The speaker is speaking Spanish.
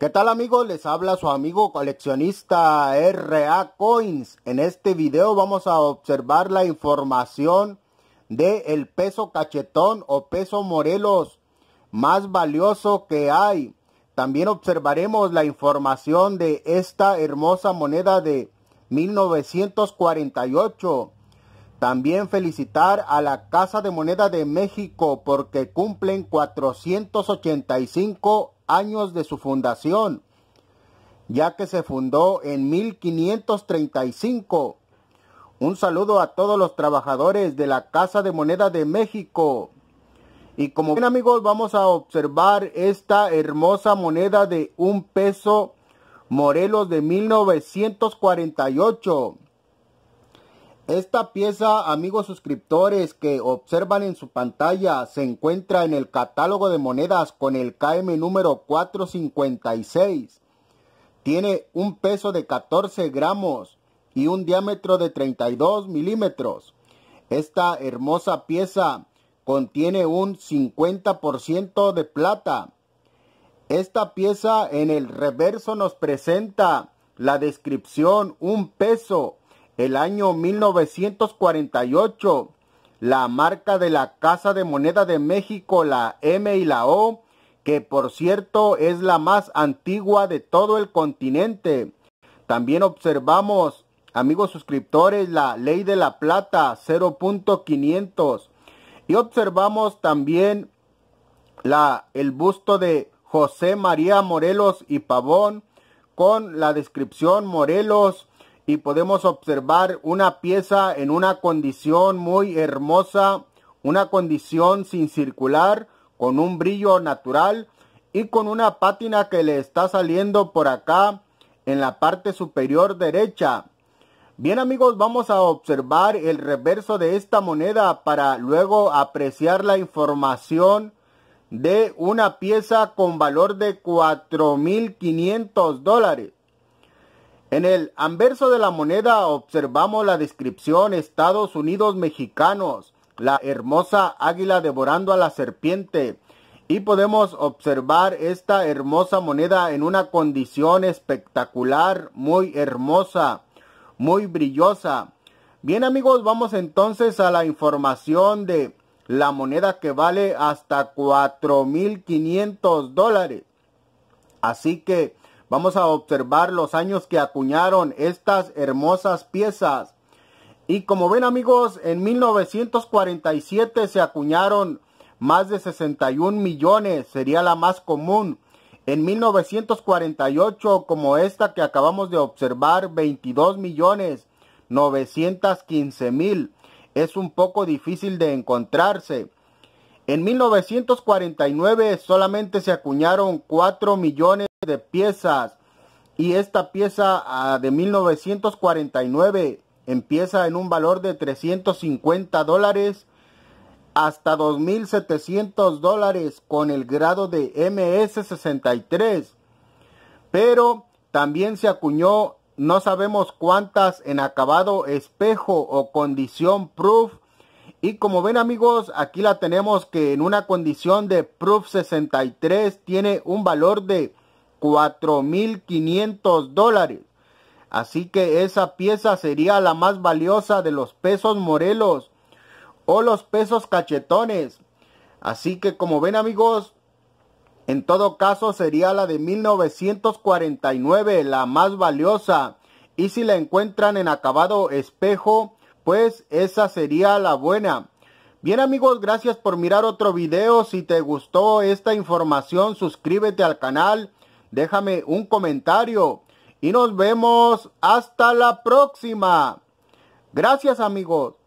¿Qué tal amigos? Les habla su amigo coleccionista RA Coins. En este video vamos a observar la información del el peso cachetón o peso morelos más valioso que hay. También observaremos la información de esta hermosa moneda de 1948. También felicitar a la Casa de Moneda de México porque cumplen 485 años de su fundación, ya que se fundó en 1535. Un saludo a todos los trabajadores de la Casa de Moneda de México. Y como bien amigos, vamos a observar esta hermosa moneda de un peso Morelos de 1948. Esta pieza, amigos suscriptores que observan en su pantalla, se encuentra en el catálogo de monedas con el KM número 456. Tiene un peso de 14 gramos y un diámetro de 32 milímetros. Esta hermosa pieza contiene un 50% de plata. Esta pieza en el reverso nos presenta la descripción un peso el año 1948, la marca de la Casa de Moneda de México, la M y la O, que por cierto es la más antigua de todo el continente. También observamos, amigos suscriptores, la Ley de la Plata 0.500 y observamos también la, el busto de José María Morelos y Pavón con la descripción Morelos y podemos observar una pieza en una condición muy hermosa, una condición sin circular, con un brillo natural y con una pátina que le está saliendo por acá en la parte superior derecha. Bien amigos, vamos a observar el reverso de esta moneda para luego apreciar la información de una pieza con valor de 4.500 dólares. En el anverso de la moneda observamos la descripción Estados Unidos mexicanos, la hermosa águila devorando a la serpiente, y podemos observar esta hermosa moneda en una condición espectacular, muy hermosa, muy brillosa. Bien amigos, vamos entonces a la información de la moneda que vale hasta 4.500 dólares. Así que Vamos a observar los años que acuñaron estas hermosas piezas. Y como ven amigos, en 1947 se acuñaron más de 61 millones, sería la más común. En 1948, como esta que acabamos de observar, 22 millones 915 mil. Es un poco difícil de encontrarse. En 1949 solamente se acuñaron 4 millones de piezas y esta pieza ah, de 1949 empieza en un valor de 350 dólares hasta 2.700 dólares con el grado de MS63. Pero también se acuñó no sabemos cuántas en acabado espejo o condición proof. Y como ven amigos, aquí la tenemos que en una condición de proof 63 tiene un valor de 4.500 dólares. Así que esa pieza sería la más valiosa de los pesos morelos o los pesos cachetones. Así que como ven amigos, en todo caso sería la de 1949 la más valiosa. Y si la encuentran en acabado espejo, pues esa sería la buena. Bien amigos, gracias por mirar otro video. Si te gustó esta información, suscríbete al canal déjame un comentario y nos vemos hasta la próxima. Gracias amigos.